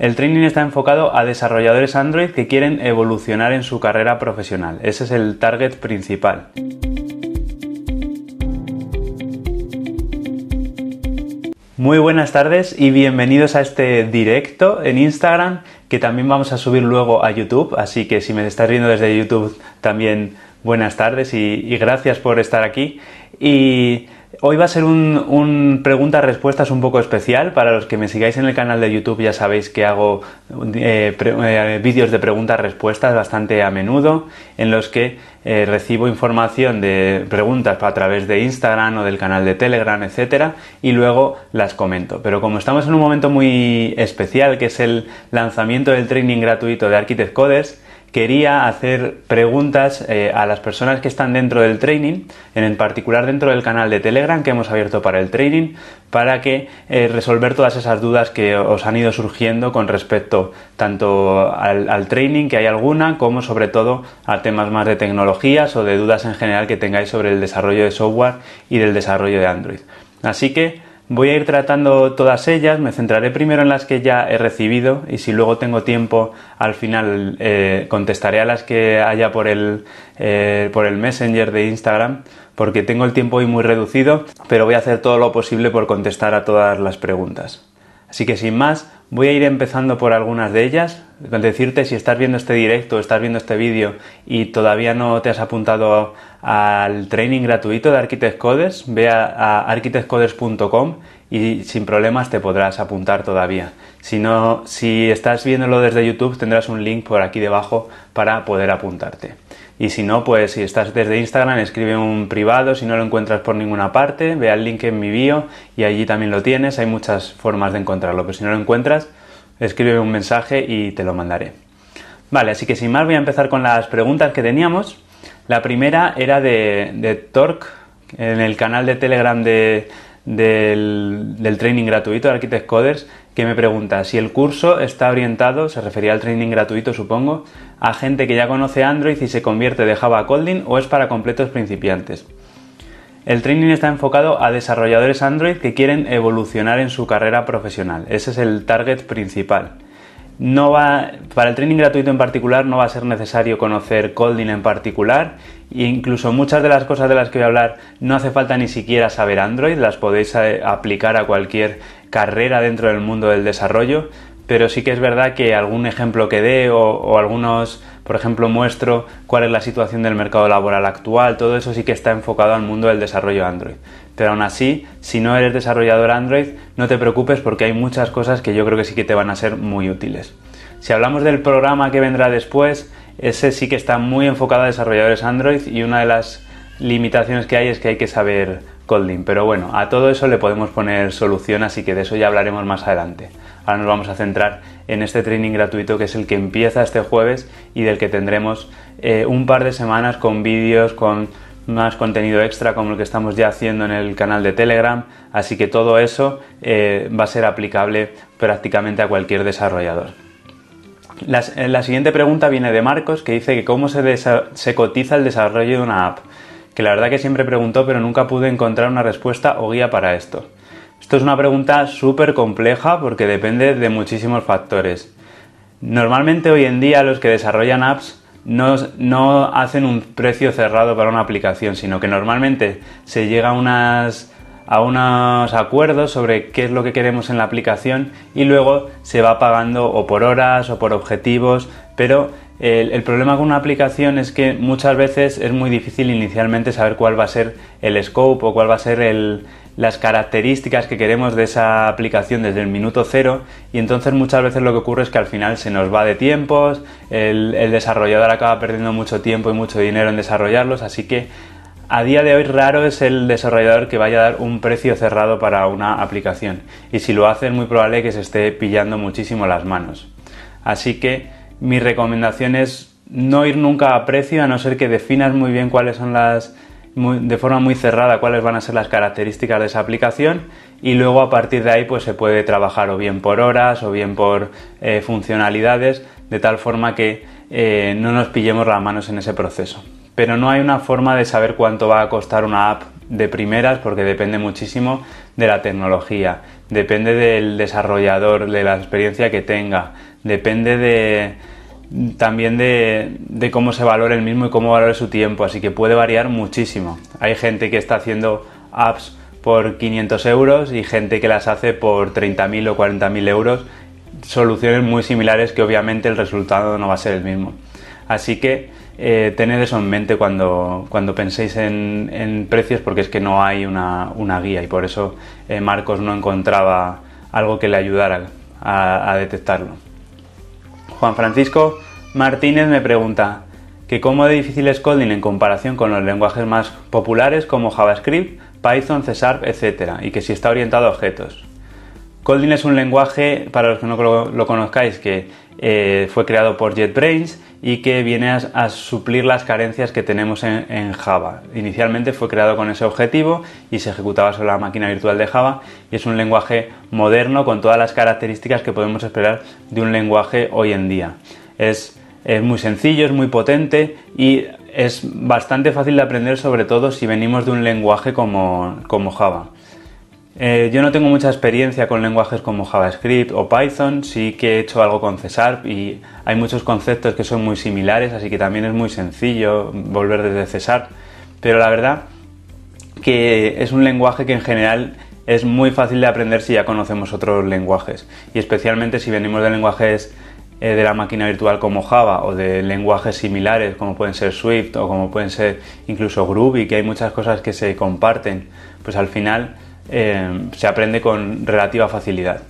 El training está enfocado a desarrolladores Android que quieren evolucionar en su carrera profesional. Ese es el target principal. Muy buenas tardes y bienvenidos a este directo en Instagram que también vamos a subir luego a YouTube, así que si me estás viendo desde YouTube también buenas tardes y, gracias por estar aquí. Y Hoy va a ser un, preguntas-respuestas un poco especial. Para los que me sigáis en el canal de YouTube ya sabéis que hago eh, eh, vídeos de preguntas-respuestas bastante a menudo en los que eh, recibo información de preguntas a través de Instagram o del canal de Telegram, etcétera, y luego las comento. Pero como estamos en un momento muy especial, que es el lanzamiento del training gratuito de Architect Coders, quería hacer preguntas eh, a las personas que están dentro del training, en particular dentro del canal de Telegram que hemos abierto para el training, para que eh, resolver todas esas dudas que os han ido surgiendo con respecto tanto al, training, que hay alguna, como sobre todo a temas más de tecnologías o de dudas en general que tengáis sobre el desarrollo de software y del desarrollo de Android. Así que Voy a ir tratando todas ellas, me centraré primero en las que ya he recibido y si luego tengo tiempo al final eh, contestaré a las que haya por el, eh, por el Messenger de Instagram porque tengo el tiempo hoy muy reducido, pero voy a hacer todo lo posible por contestar a todas las preguntas. Así que sin más, Voy a ir empezando por algunas de ellas. Decirte si estás viendo este directo, estás viendo este vídeo y todavía no te has apuntado al training gratuito de Architect Codes, ve a, architectcodes.com y sin problemas te podrás apuntar todavía. si estás viéndolo desde YouTube, tendrás un link por aquí debajo para poder apuntarte. Y si no, pues si estás desde Instagram, escribe un privado, si no lo encuentras por ninguna parte, ve al link en mi bio y allí también lo tienes, hay muchas formas de encontrarlo, pero si no lo encuentras, escribe un mensaje y te lo mandaré. Vale, así que sin más voy a empezar con las preguntas que teníamos. La primera era de, de Torque, en el canal de Telegram del, training gratuito de Architect Coders que me pregunta si el curso está orientado, se refería al training gratuito supongo, a gente que ya conoce Android y se convierte de Java a Kotlin o es para completos principiantes. El training está enfocado a desarrolladores Android que quieren evolucionar en su carrera profesional. Ese es el target principal. No va, para el training gratuito en particular no va a ser necesario conocer Kotlin en particular e incluso muchas de las cosas de las que voy a hablar no hace falta ni siquiera saber Android, las podéis eh, aplicar a cualquier carrera dentro del mundo del desarrollo, pero sí que es verdad que algún ejemplo que dé o, algunos, por ejemplo, muestro cuál es la situación del mercado laboral actual, todo eso sí que está enfocado al mundo del desarrollo Android. Pero aún así, si no eres desarrollador Android, no te preocupes porque hay muchas cosas que yo creo que sí que te van a ser muy útiles. Si hablamos del programa que vendrá después, ese sí que está muy enfocado a desarrolladores Android y una de las limitaciones que hay es que hay que saber pero bueno, a todo eso le podemos poner solución, así que de eso ya hablaremos más adelante. Ahora nos vamos a centrar en este training gratuito que es el que empieza este jueves y del que tendremos eh, un par de semanas con vídeos, con más contenido extra como el que estamos ya haciendo en el canal de Telegram, así que todo eso eh, va a ser aplicable prácticamente a cualquier desarrollador. Eh, la, siguiente pregunta viene de Marcos que dice que cómo se, se cotiza el desarrollo de una app la verdad que siempre preguntó pero nunca pude encontrar una respuesta o guía para esto. Esto es una pregunta súper compleja porque depende de muchísimos factores. Normalmente hoy en día los que desarrollan apps no, no hacen un precio cerrado para una aplicación, sino que normalmente se llega a unas a unos acuerdos sobre qué es lo que queremos en la aplicación y luego se va pagando o por horas o por objetivos, pero el, problema con una aplicación es que muchas veces es muy difícil inicialmente saber cuál va a ser el scope o cuál va a ser las características que queremos de esa aplicación desde el minuto cero y entonces muchas veces lo que ocurre es que al final se nos va de tiempos, el, el desarrollador acaba perdiendo mucho tiempo y mucho dinero en desarrollarlos, así que a día de hoy raro es el desarrollador que vaya a dar un precio cerrado para una aplicación y si lo hace es muy probable que se esté pillando muchísimo las manos. Así que mi recomendación es no ir nunca a precio a no ser que definas muy bien cuáles son las de forma muy cerrada cuáles van a ser las características de esa aplicación y luego a partir de ahí pues se puede trabajar o bien por horas o bien por eh, funcionalidades de tal forma que eh, no nos pillemos las manos en ese proceso pero no hay una forma de saber cuánto va a costar una app de primeras porque depende muchísimo de la tecnología, depende del desarrollador, de la experiencia que tenga, depende también de, cómo se valore el mismo y cómo valore su tiempo, así que puede variar muchísimo. Hay gente que está haciendo apps por 500 euros y gente que las hace por 30.000 o 40.000 euros, soluciones muy similares que obviamente el resultado no va a ser el mismo. Así que eh, tened eso en mente cuando, cuando penséis en, precios porque es que no hay una, guía y por eso eh, Marcos no encontraba algo que le ayudara a, detectarlo. Juan Francisco Martínez me pregunta que cómo de difícil es coding en comparación con los lenguajes más populares como JavaScript, Python, C etcétera etc. y que si está orientado a objetos. Coding es un lenguaje, para los que no lo, lo conozcáis, que eh, fue creado por JetBrains y que viene a, suplir las carencias que tenemos en, Java. Inicialmente fue creado con ese objetivo y se ejecutaba sobre la máquina virtual de Java y es un lenguaje moderno con todas las características que podemos esperar de un lenguaje hoy en día. Es, muy sencillo, es muy potente y es bastante fácil de aprender sobre todo si venimos de un lenguaje como Java. Eh, yo no tengo mucha experiencia con lenguajes como JavaScript o Python, sí que he hecho algo con CSARP y hay muchos conceptos que son muy similares, así que también es muy sencillo volver desde cesar. pero la verdad que es un lenguaje que en general es muy fácil de aprender si ya conocemos otros lenguajes y especialmente si venimos de lenguajes eh, de la máquina virtual como Java o de lenguajes similares como pueden ser Swift o como pueden ser incluso Groovy, que hay muchas cosas que se comparten, pues al final eh, se aprende con relativa facilidad.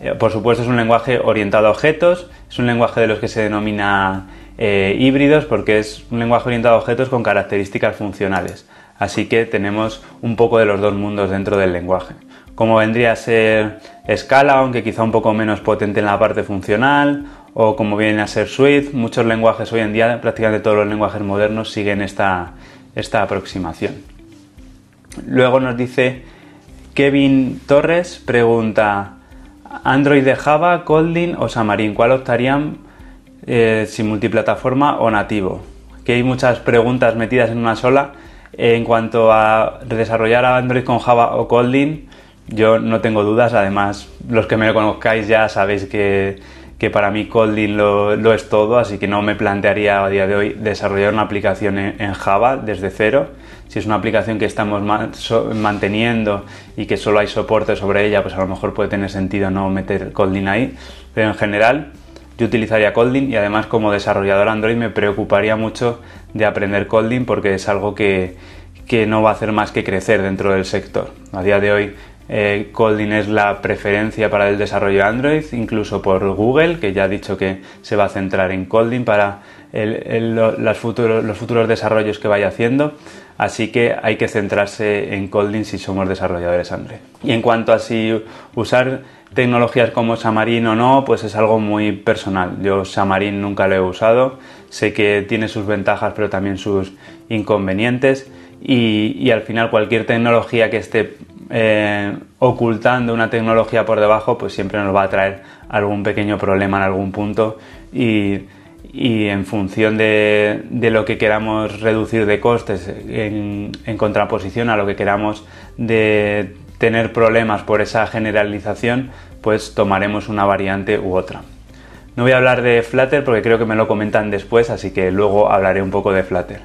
Eh, por supuesto es un lenguaje orientado a objetos, es un lenguaje de los que se denomina eh, híbridos porque es un lenguaje orientado a objetos con características funcionales. Así que tenemos un poco de los dos mundos dentro del lenguaje. Como vendría a ser Scala, aunque quizá un poco menos potente en la parte funcional, o como viene a ser Swift, muchos lenguajes hoy en día, prácticamente todos los lenguajes modernos siguen esta, esta aproximación. Luego nos dice Kevin Torres pregunta, ¿Android de Java, Kotlin o Xamarin? ¿Cuál optarían eh, si multiplataforma o nativo? Que hay muchas preguntas metidas en una sola. En cuanto a desarrollar Android con Java o Kotlin, yo no tengo dudas. Además, los que me lo conozcáis ya sabéis que, para mí Kotlin lo, es todo, así que no me plantearía a día de hoy desarrollar una aplicación en Java desde cero si es una aplicación que estamos manteniendo y que solo hay soporte sobre ella, pues a lo mejor puede tener sentido no meter colding ahí. Pero en general, yo utilizaría colding y además como desarrollador Android me preocuparía mucho de aprender colding porque es algo que, que no va a hacer más que crecer dentro del sector. A día de hoy Colding eh, es la preferencia para el desarrollo Android, incluso por Google, que ya ha dicho que se va a centrar en Colding para los, futuros, desarrollos que vaya haciendo. Así que hay que centrarse en Colding si somos desarrolladores Android. Y en cuanto a si usar tecnologías como Xamarin o no, pues es algo muy personal. Yo Xamarin nunca lo he usado. Sé que tiene sus ventajas, pero también sus inconvenientes y, al final cualquier tecnología que esté eh, ocultando una tecnología por debajo, pues siempre nos va a traer algún pequeño problema en algún punto y, en función de, lo que queramos reducir de costes en, contraposición a lo que queramos de tener problemas por esa generalización, pues tomaremos una variante u otra. No voy a hablar de Flutter porque creo que me lo comentan después, así que luego hablaré un poco de Flutter.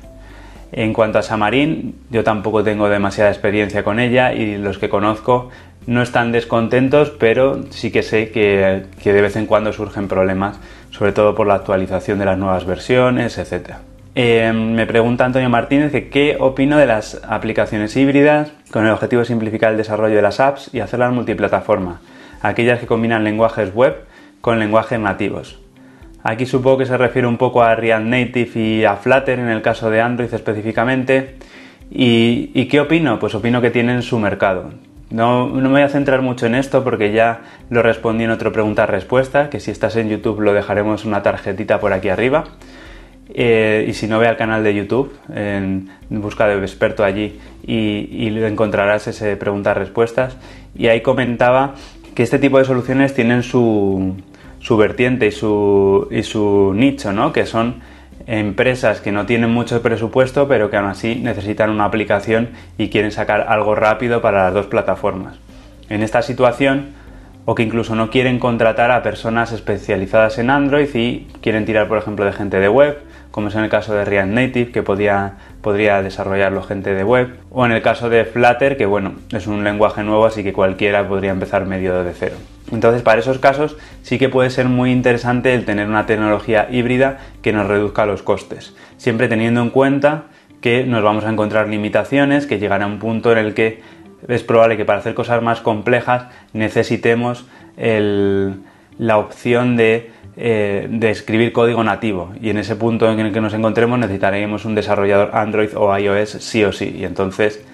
En cuanto a Samarín, yo tampoco tengo demasiada experiencia con ella y los que conozco no están descontentos, pero sí que sé que, de vez en cuando surgen problemas, sobre todo por la actualización de las nuevas versiones, etc. Eh, me pregunta Antonio Martínez que qué opino de las aplicaciones híbridas con el objetivo de simplificar el desarrollo de las apps y hacerlas multiplataforma, aquellas que combinan lenguajes web con lenguajes nativos. Aquí supongo que se refiere un poco a React Native y a Flutter en el caso de Android específicamente. ¿Y, qué opino? Pues opino que tienen su mercado. No, no, me voy a centrar mucho en esto porque ya lo respondí en otro pregunta-respuesta, que si estás en YouTube lo dejaremos una tarjetita por aquí arriba. Eh, y si no, ve al canal de YouTube, en busca de experto allí y, y encontrarás ese preguntas-respuestas. Y ahí comentaba que este tipo de soluciones tienen su, su vertiente y su, y su nicho, ¿no? Que son empresas que no tienen mucho presupuesto, pero que aún así necesitan una aplicación y quieren sacar algo rápido para las dos plataformas. En esta situación, o que incluso no quieren contratar a personas especializadas en Android y quieren tirar, por ejemplo, de gente de web como es en el caso de React Native, que podría desarrollarlo gente de web, o en el caso de Flutter, que bueno, es un lenguaje nuevo, así que cualquiera podría empezar medio de cero. Entonces, para esos casos sí que puede ser muy interesante el tener una tecnología híbrida que nos reduzca los costes, siempre teniendo en cuenta que nos vamos a encontrar limitaciones, que llegará un punto en el que es probable que para hacer cosas más complejas necesitemos la opción de eh, de escribir código nativo y en ese punto en el que nos encontremos necesitaremos un desarrollador Android o iOS sí o sí y entonces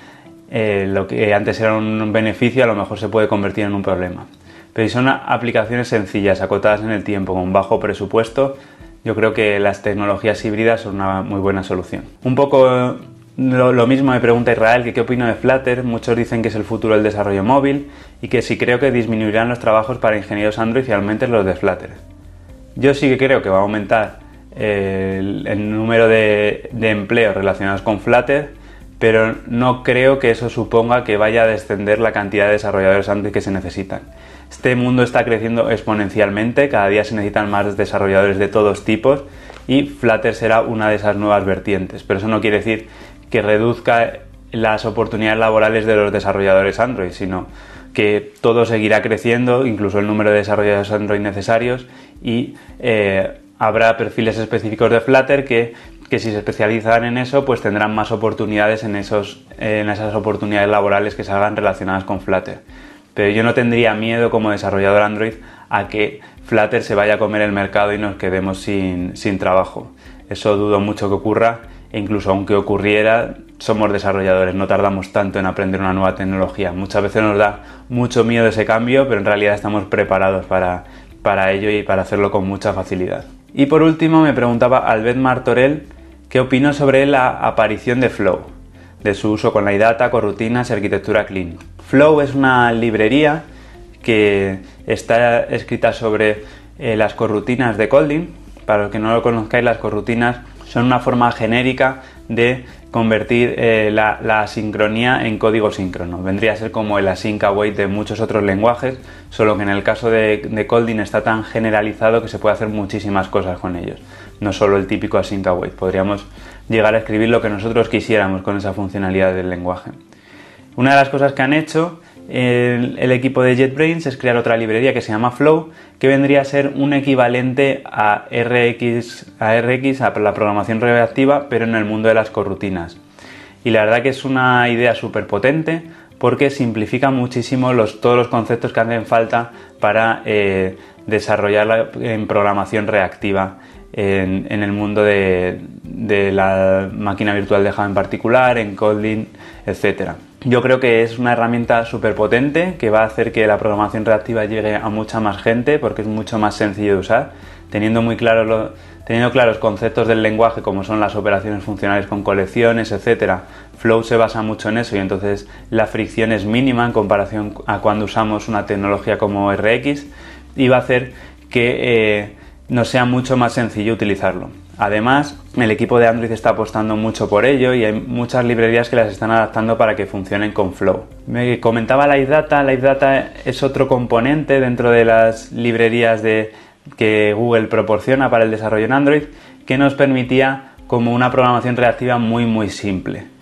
eh, lo que antes era un beneficio a lo mejor se puede convertir en un problema. Pero si son aplicaciones sencillas, acotadas en el tiempo, con bajo presupuesto, yo creo que las tecnologías híbridas son una muy buena solución. Un poco eh, lo, mismo me pregunta Israel, que qué opino de Flutter. Muchos dicen que es el futuro del desarrollo móvil y que si creo que disminuirán los trabajos para ingenieros Android y los de Flutter. Yo sí que creo que va a aumentar eh, el, número de, empleos relacionados con Flutter, pero no creo que eso suponga que vaya a descender la cantidad de desarrolladores Android que se necesitan. Este mundo está creciendo exponencialmente, cada día se necesitan más desarrolladores de todos tipos y Flutter será una de esas nuevas vertientes, pero eso no quiere decir que reduzca las oportunidades laborales de los desarrolladores Android, sino que todo seguirá creciendo, incluso el número de desarrolladores Android necesarios, y eh, habrá perfiles específicos de Flutter que, si se especializan en eso, pues tendrán más oportunidades en, esos, en esas oportunidades laborales que se hagan relacionadas con Flutter. Pero yo no tendría miedo como desarrollador Android a que Flutter se vaya a comer el mercado y nos quedemos sin, sin trabajo. Eso dudo mucho que ocurra e incluso aunque ocurriera, somos desarrolladores, no tardamos tanto en aprender una nueva tecnología. Muchas veces nos da mucho miedo ese cambio, pero en realidad estamos preparados para para ello y para hacerlo con mucha facilidad. Y por último me preguntaba Albert Martorell qué opinó sobre la aparición de Flow, de su uso con la IDATA, corrutinas y arquitectura clean. Flow es una librería que está escrita sobre eh, las corrutinas de Colding. Para los que no lo conozcáis, las corrutinas son una forma genérica de convertir eh, la, la, asincronía en código síncrono. Vendría a ser como el async await de muchos otros lenguajes, solo que en el caso de, de Colding está tan generalizado que se puede hacer muchísimas cosas con ellos. No solo el típico async await, podríamos llegar a escribir lo que nosotros quisiéramos con esa funcionalidad del lenguaje. Una de las cosas que han hecho el, equipo de JetBrains es crear otra librería que se llama Flow, que vendría a ser un equivalente a RX, a, RX, la programación reactiva, pero en el mundo de las corrutinas. Y la verdad que es una idea súper potente porque simplifica muchísimo todos los conceptos que hacen falta para eh, desarrollarla en programación reactiva en, el mundo de, la máquina virtual de Java en particular, en coding, etcétera. Yo creo que es una herramienta súper potente que va a hacer que la programación reactiva llegue a mucha más gente porque es mucho más sencillo de usar, teniendo muy claro lo, teniendo claros conceptos del lenguaje como son las operaciones funcionales con colecciones, etcétera. Flow se basa mucho en eso y entonces la fricción es mínima en comparación a cuando usamos una tecnología como RX y va a hacer que eh, nos sea mucho más sencillo utilizarlo. Además, el equipo de Android está apostando mucho por ello y hay muchas librerías que las están adaptando para que funcionen con Flow. Me comentaba la Data, Live Data es otro componente dentro de las librerías de, que Google proporciona para el desarrollo en Android que nos permitía como una programación reactiva muy muy simple.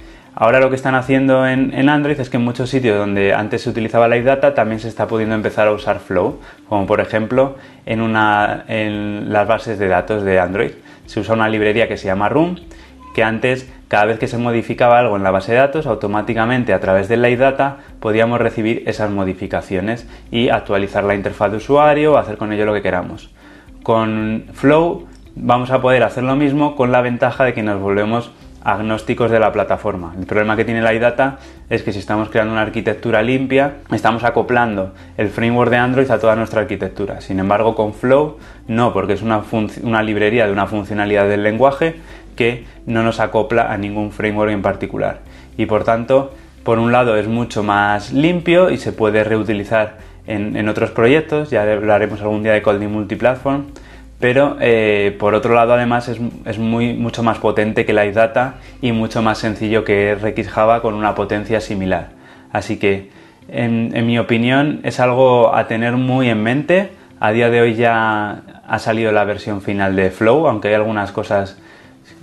Ahora lo que están haciendo en, Android es que en muchos sitios donde antes se utilizaba la Data también se está pudiendo empezar a usar Flow, como por ejemplo en, una, en las bases de datos de Android. Se usa una librería que se llama Room, que antes cada vez que se modificaba algo en la base de datos, automáticamente a través de LiveData Data podíamos recibir esas modificaciones y actualizar la interfaz de usuario o hacer con ello lo que queramos. Con Flow vamos a poder hacer lo mismo con la ventaja de que nos volvemos agnósticos de la plataforma. El problema que tiene la iData es que si estamos creando una arquitectura limpia, estamos acoplando el framework de Android a toda nuestra arquitectura. Sin embargo, con Flow no, porque es una, librería de una funcionalidad del lenguaje que no nos acopla a ningún framework en particular. Y por tanto, por un lado es mucho más limpio y se puede reutilizar en, otros proyectos, ya hablaremos algún día de Colding Multiplatform, pero eh, por otro lado además es, muy, mucho más potente que la Data y mucho más sencillo que RX con una potencia similar. Así que en, mi opinión es algo a tener muy en mente. A día de hoy ya ha salido la versión final de Flow, aunque hay algunas cosas,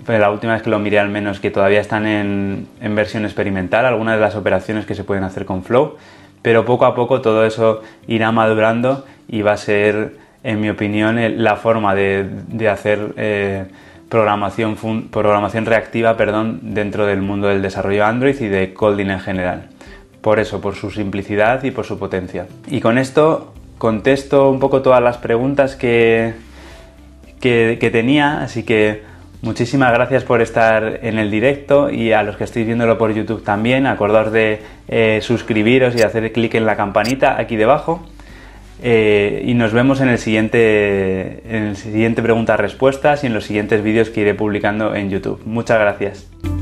la última vez que lo miré al menos, que todavía están en, en versión experimental, algunas de las operaciones que se pueden hacer con Flow, pero poco a poco todo eso irá madurando y va a ser en mi opinión, eh, la forma de, hacer eh, programación, programación reactiva perdón, dentro del mundo del desarrollo Android y de coding en general. Por eso, por su simplicidad y por su potencia. Y con esto contesto un poco todas las preguntas que, que, tenía, así que Muchísimas gracias por estar en el directo y a los que estáis viéndolo por YouTube también. Acordaos de eh, suscribiros y hacer clic en la campanita aquí debajo. Eh, y nos vemos en el siguiente, en el siguiente preguntas-respuestas y en los siguientes vídeos que iré publicando en YouTube. Muchas gracias.